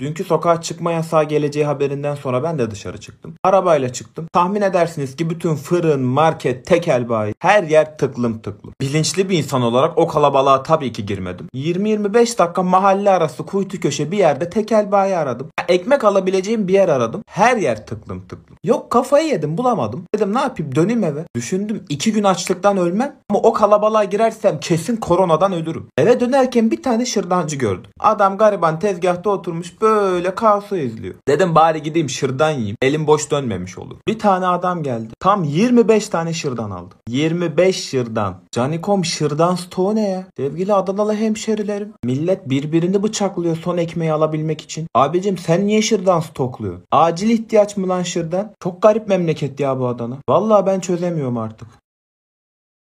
Dünkü sokağa çıkma yasağı geleceği haberinden sonra ben de dışarı çıktım. Arabayla çıktım. Tahmin edersiniz ki bütün fırın, market, tekel bayi her yer tıklım tıklım. Bilinçli bir insan olarak o kalabalığa tabii ki girmedim. 20-25 dakika mahalle arası kuytu köşe bir yerde tekel bayi aradım. Ekmek alabileceğim bir yer aradım. Her yer tıklım tıklım. Yok kafayı yedim bulamadım. Dedim ne yapayım döneyim eve. Düşündüm iki gün açlıktan ölmem. Ama o kalabalığa girersem kesin koronadan ölürüm. Eve dönerken bir tane şırdancı gördüm. Adam gariban tezgahta oturmuş böyle kaosu izliyor. Dedim bari gideyim şırdan yiyeyim. Elim boş dönmemiş olur. Bir tane adam geldi. Tam 25 tane şırdan aldı. 25 şırdan. Canikom şırdan stoğu ne ya? Sevgili Adanalı hemşerilerim. Millet birbirini bıçaklıyor son ekmeği alabilmek için. Abicim sen niye şırdan stokluyor? Acil ihtiyaç mı lan şırdan? Çok garip memleket ya bu Adana. Vallahi ben çözemiyorum artık.